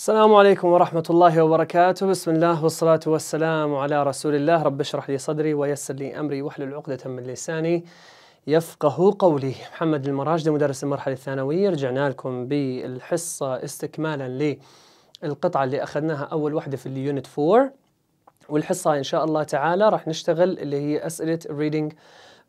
السلام عليكم ورحمة الله وبركاته بسم الله والصلاة والسلام على رسول الله رب اشرح لي صدري ويسر لي أمري واحلل عقدة من لساني يفقه قولي محمد المراجد مدرس المرحلة الثانوية رجعنا لكم بالحصة استكمالا للقطعة اللي أخذناها أول وحدة في اليونت 4 والحصة إن شاء الله تعالى راح نشتغل اللي هي أسئلة الريدنج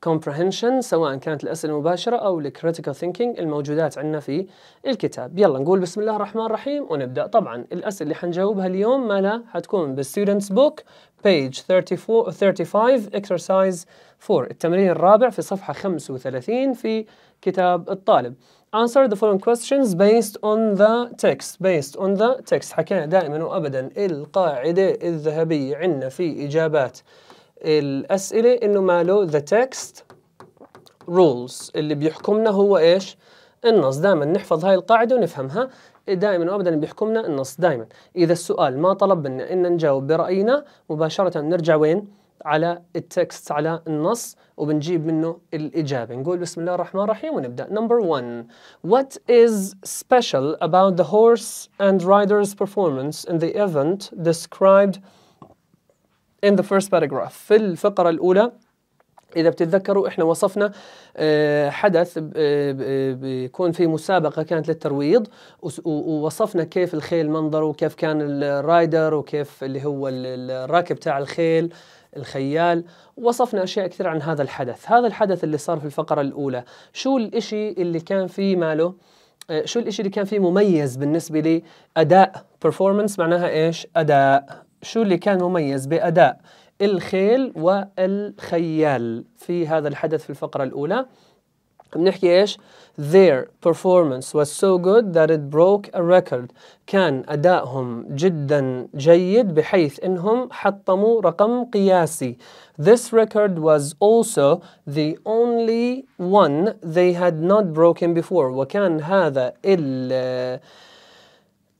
comprehension سواء كانت الأسئلة المباشرة أو الكريتيكال ثينكينج الموجودات عندنا في الكتاب يلا نقول بسم الله الرحمن الرحيم ونبدأ طبعا الأسئلة اللي حنجاوبها اليوم مالها حتكون بالستودنتس بوك page 34 35 exercise 4 التمرين الرابع في صفحة 35 في كتاب الطالب answer the following questions based on the text based on the text حكينا دائما وابدا القاعدة الذهبية عندنا في إجابات الأسئلة إنه ماله the text rules اللي بيحكمنا هو إيش؟ النص دائما نحفظ هاي القاعدة ونفهمها دائما وابدا بيحكمنا النص دائما اذا السؤال ما طلب منا ان نجاوب براينا مباشره نرجع وين على التكست على النص وبنجيب منه الإجابة نقول بسم الله الرحمن الرحيم ونبدأ نمبر 1 What is special about the horse and rider's performance in the event described in the first paragraph في الفقرة الأولى إذا بتتذكروا إحنا وصفنا آه، حدث آه، آه، بيكون في مسابقة كانت للترويض ووصفنا كيف الخيل منظره وكيف كان الرايدر وكيف اللي هو الراكب تاع الخيل الخيال وصفنا أشياء كثير عن هذا الحدث هذا الحدث اللي صار في الفقرة الأولى شو الإشي اللي كان فيه ماله شو الإشي اللي كان فيه مميز بالنسبة لي أداء performance معناها إيش أداء شو اللي كان مميز بأداء الخيل والخيال في هذا الحدث في الفقرة الأولى بنحكي ايش؟ their performance was so good that it broke a record كان أدائهم جدا جيد بحيث إنهم حطموا رقم قياسي This record was also the only one they had not broken before وكان هذا ال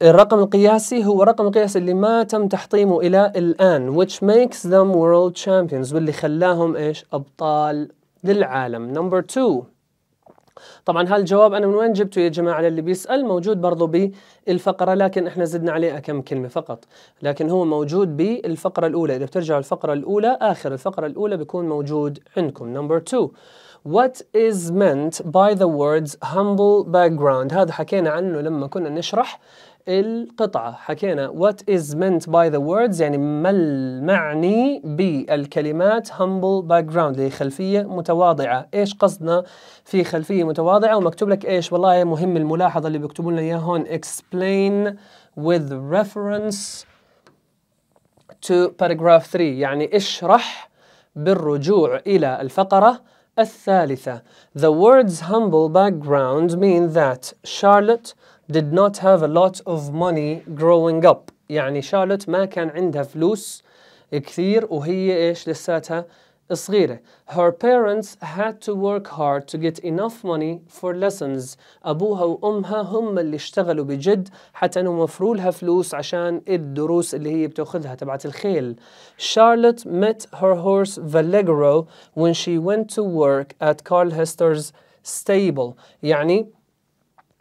الرقم القياسي هو رقم القياس اللي ما تم تحطيمه إلى الآن which makes them world champions واللي خلاهم إيش أبطال للعالم نمبر 2 طبعا هالجواب أنا من وين جبته يا جماعة للي بيسأل موجود برضو بالفقرة لكن إحنا زدنا عليه كم كلمة فقط لكن هو موجود بالفقرة الأولى إذا بترجعوا الفقرة الأولى آخر الفقرة الأولى بيكون موجود عندكم نمبر 2 What is meant by the words humble background هذا حكينا عنه لما كنا نشرح القطعة حكينا what is meant by the words يعني ما المعني بالكلمات humble background اللي خلفية متواضعة ايش قصدنا في خلفية متواضعة ومكتوب لك ايش والله مهم الملاحظة اللي بيكتبوا لنا اياها هون explain with reference to paragraph 3 يعني اشرح بالرجوع إلى الفقرة الثالثة The words humble background mean that Charlotte did not have a lot of money growing up يعني شارلوت ما كان عندها فلوس كثير وهي ايش لساتها صغيرة her parents had to work hard to get enough money for lessons أبوها وأمها هم اللي اشتغلوا بجد حتى أنهم وفروا لها فلوس عشان الدروس اللي هي بتاخذها تبعت الخيل Charlotte met her horse Vallegro when she went to work at Carl Hester's stable يعني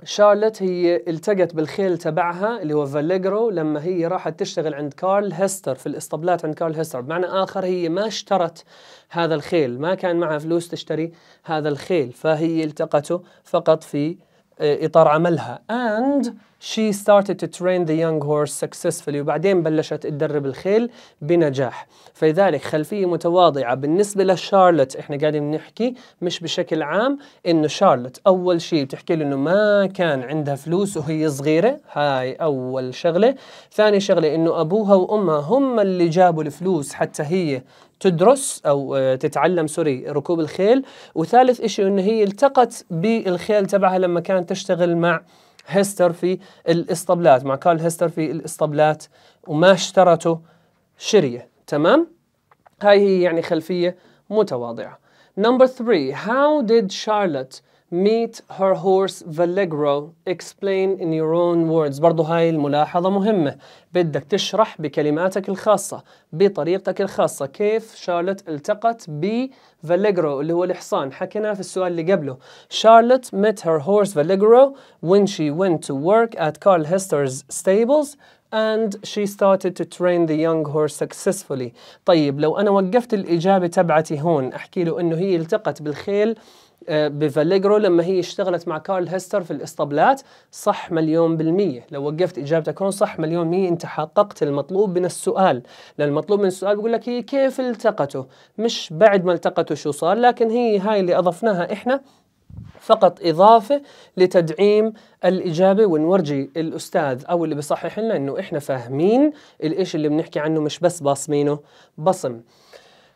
شارلت هي التقت بالخيل تبعها اللي هو فاليجرو لما هي راحت تشتغل عند كارل هستر في الاسطبلات عند كارل هستر بمعنى آخر هي ما اشترت هذا الخيل ما كان معها فلوس تشتري هذا الخيل فهي التقته فقط في آه، إطار عملها and she started to train the young horse successfully وبعدين بلشت تدرب الخيل بنجاح فلذلك خلفية متواضعة بالنسبة لشارلوت احنا قاعدين نحكي مش بشكل عام انه شارلوت اول شيء بتحكي له انه ما كان عندها فلوس وهي صغيرة هاي اول شغلة ثاني شغلة انه ابوها وامها هم اللي جابوا الفلوس حتى هي تدرس او آه، تتعلم سوري ركوب الخيل وثالث شيء انه هي التقت بالخيل تبعها لما كانت تشتغل مع هستر في الاسطبلات مع كارل هستر في الاسطبلات وما اشترته شريه تمام هاي هي يعني خلفيه متواضعه نمبر 3 هاو ديد شارلوت Meet her horse Vallegro explain in your own words برضو هاي الملاحظة مهمة بدك تشرح بكلماتك الخاصة بطريقتك الخاصة كيف شارلوت التقت ب Vallegro اللي هو الحصان حكينا في السؤال اللي قبله شارلوت met her horse Vallegro when she went to work at Carl Hester's stables and she started to train the young horse successfully طيب لو أنا وقفت الإجابة تبعتي هون أحكي له أنه هي التقت بالخيل آه، بفاليجرو لما هي اشتغلت مع كارل هستر في الاسطبلات صح مليون بالمية لو وقفت إجابتك هون صح مليون مية أنت حققت المطلوب من السؤال لأن المطلوب من السؤال بيقول لك هي كيف التقته مش بعد ما التقته شو صار لكن هي هاي اللي أضفناها إحنا فقط إضافة لتدعيم الإجابة ونورجي الأستاذ أو اللي بصحح لنا إنه إحنا فاهمين الإشي اللي بنحكي عنه مش بس باصمينه بصم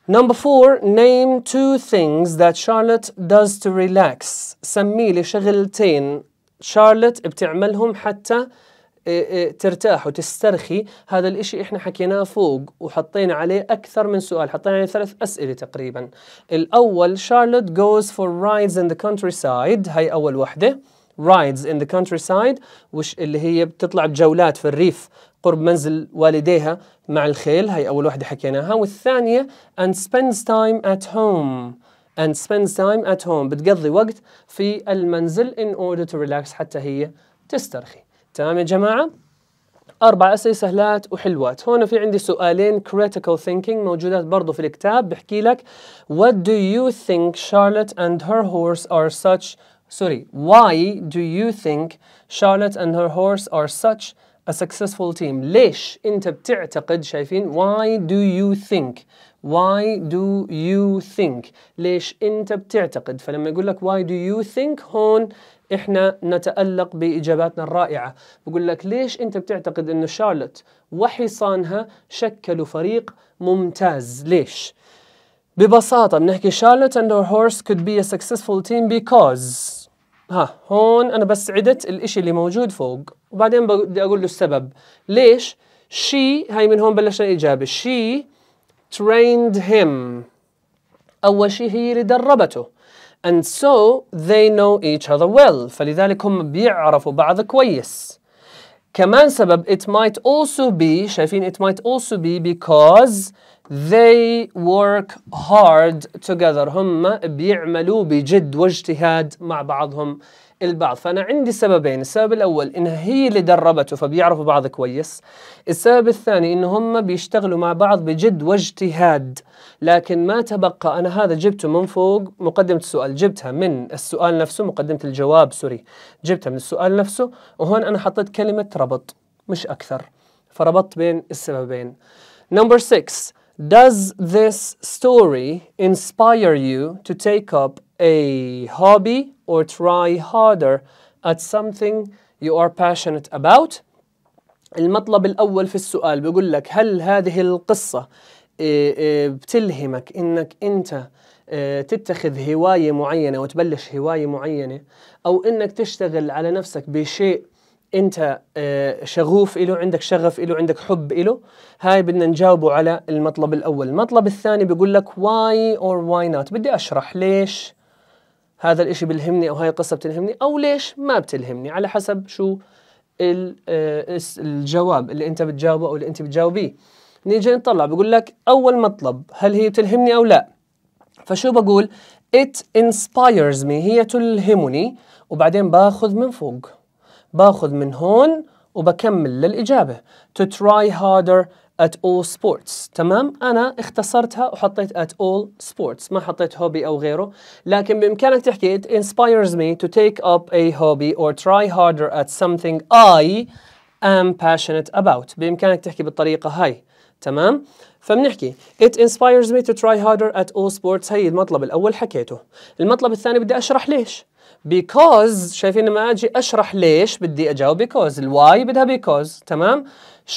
Number four, name two things that Charlotte does to relax. سمي لي شغلتين شارلوت بتعملهم حتى آه، آه، ترتاح وتسترخي هذا الاشي احنا حكيناه فوق وحطينا عليه اكثر من سؤال حطينا عليه ثلاث اسئلة تقريبا الاول شارلوت goes for rides in the countryside هاي اول وحدة rides in the countryside وش اللي هي بتطلع بجولات في الريف قرب منزل والديها مع الخيل هاي أول واحدة حكيناها والثانية and spends time at home and spends time at home بتقضي وقت في المنزل in order to relax حتى هي تسترخي تمام يا جماعة أربع أسئلة سهلات وحلوات هنا في عندي سؤالين critical thinking موجودات برضو في الكتاب بحكي لك What do you think Charlotte and her horse are such Sorry, why do you think Charlotte and her horse are such a successful team ليش انت بتعتقد شايفين why do you think why do you think ليش انت بتعتقد فلما يقول لك why do you think هون احنا نتألق بإجاباتنا الرائعة بقول لك ليش انت بتعتقد انه شارلوت وحصانها شكلوا فريق ممتاز ليش ببساطة بنحكي شارلوت and هورس horse could be a successful team because ها هون انا بس عدت الاشي اللي موجود فوق وبعدين بدي اقول له السبب ليش شي هاي من هون بلشنا الاجابه شي trained him اول شيء هي اللي دربته and so they know each other well فلذلك هم بيعرفوا بعض كويس كمان سبب it might also be شايفين it might also be because They work hard together هم بيعملوا بجد واجتهاد مع بعضهم البعض فأنا عندي سببين السبب الأول إنها هي اللي دربته فبيعرفوا بعض كويس السبب الثاني إن هم بيشتغلوا مع بعض بجد واجتهاد لكن ما تبقى أنا هذا جبته من فوق مقدمة السؤال جبتها من السؤال نفسه مقدمة الجواب سوري جبتها من السؤال نفسه وهون أنا حطيت كلمة ربط مش أكثر فربطت بين السببين number 6 Does this story inspire you to take up a hobby or try harder at something you are passionate about? المطلب الأول في السؤال بيقول لك هل هذه القصة آه، آه، بتلهمك إنك أنت آه، تتخذ هواية معينة وتبلش هواية معينة أو إنك تشتغل على نفسك بشيء انت آه، شغوف له عندك شغف له عندك حب له هاي بدنا نجاوبه على المطلب الاول المطلب الثاني بيقول لك why or why not بدي اشرح ليش هذا الاشي بلهمني او هاي القصة بتلهمني او ليش ما بتلهمني على حسب شو آه، الجواب اللي انت بتجاوبه او اللي انت بتجاوبيه نيجي نطلع بقول لك اول مطلب هل هي بتلهمني او لا فشو بقول it inspires me هي تلهمني وبعدين باخذ من فوق باخذ من هون وبكمل للإجابة to try harder at all sports تمام أنا اختصرتها وحطيت at all sports ما حطيت هوبي أو غيره لكن بإمكانك تحكي it inspires me to take up a hobby or try harder at something I am passionate about بإمكانك تحكي بالطريقة هاي تمام فبنحكي it inspires me to try harder at all sports هي المطلب الأول حكيته المطلب الثاني بدي أشرح ليش because شايفين لما اجي اشرح ليش بدي اجاوب because الواي بدها because تمام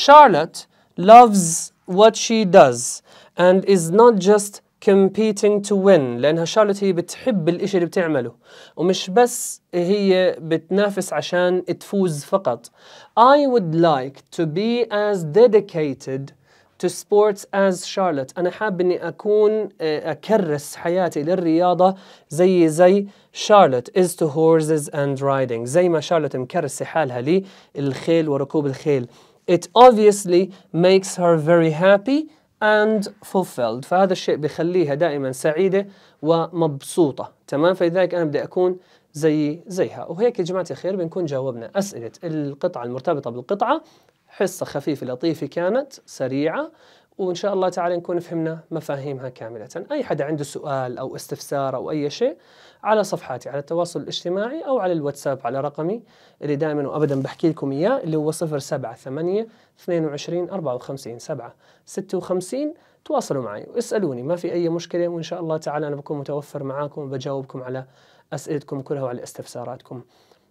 Charlotte loves what she does and is not just competing to win لأنها شارلوت هي بتحب الإشي اللي بتعمله ومش بس هي بتنافس عشان تفوز فقط I would like to be as dedicated to sports as Charlotte أنا حاب إني أكون آه، أكرس حياتي للرياضة زي زي شارلوت is to horses and riding زي ما شارلوت مكرسة حالها للخيل وركوب الخيل It obviously makes her very happy and fulfilled فهذا الشيء بيخليها دائما سعيدة ومبسوطة تمام فلذلك أنا بدي أكون زي زيها وهيك يا جماعة الخير بنكون جاوبنا أسئلة القطعة المرتبطة بالقطعة حصة خفيفة لطيفة كانت سريعة وإن شاء الله تعالى نكون فهمنا مفاهيمها كاملة أي حدا عنده سؤال أو استفسار أو أي شيء على صفحاتي على التواصل الاجتماعي أو على الواتساب على رقمي اللي دائما وأبدا بحكي لكم إياه اللي هو 078 22 54 7 56 تواصلوا معي واسألوني ما في أي مشكلة وإن شاء الله تعالى أنا بكون متوفر معاكم وبجاوبكم على أسئلتكم كلها وعلى استفساراتكم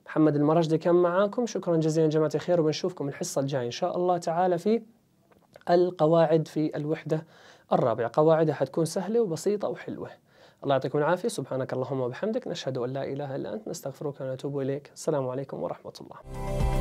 محمد المرجدي كان معاكم شكرا جزيلا جماعة الخير وبنشوفكم الحصة الجاية إن شاء الله تعالى في القواعد في الوحدة الرابعة قواعدها حتكون سهلة وبسيطة وحلوة الله يعطيكم العافية سبحانك اللهم وبحمدك نشهد أن لا إله إلا أنت نستغفرك ونتوب إليك السلام عليكم ورحمة الله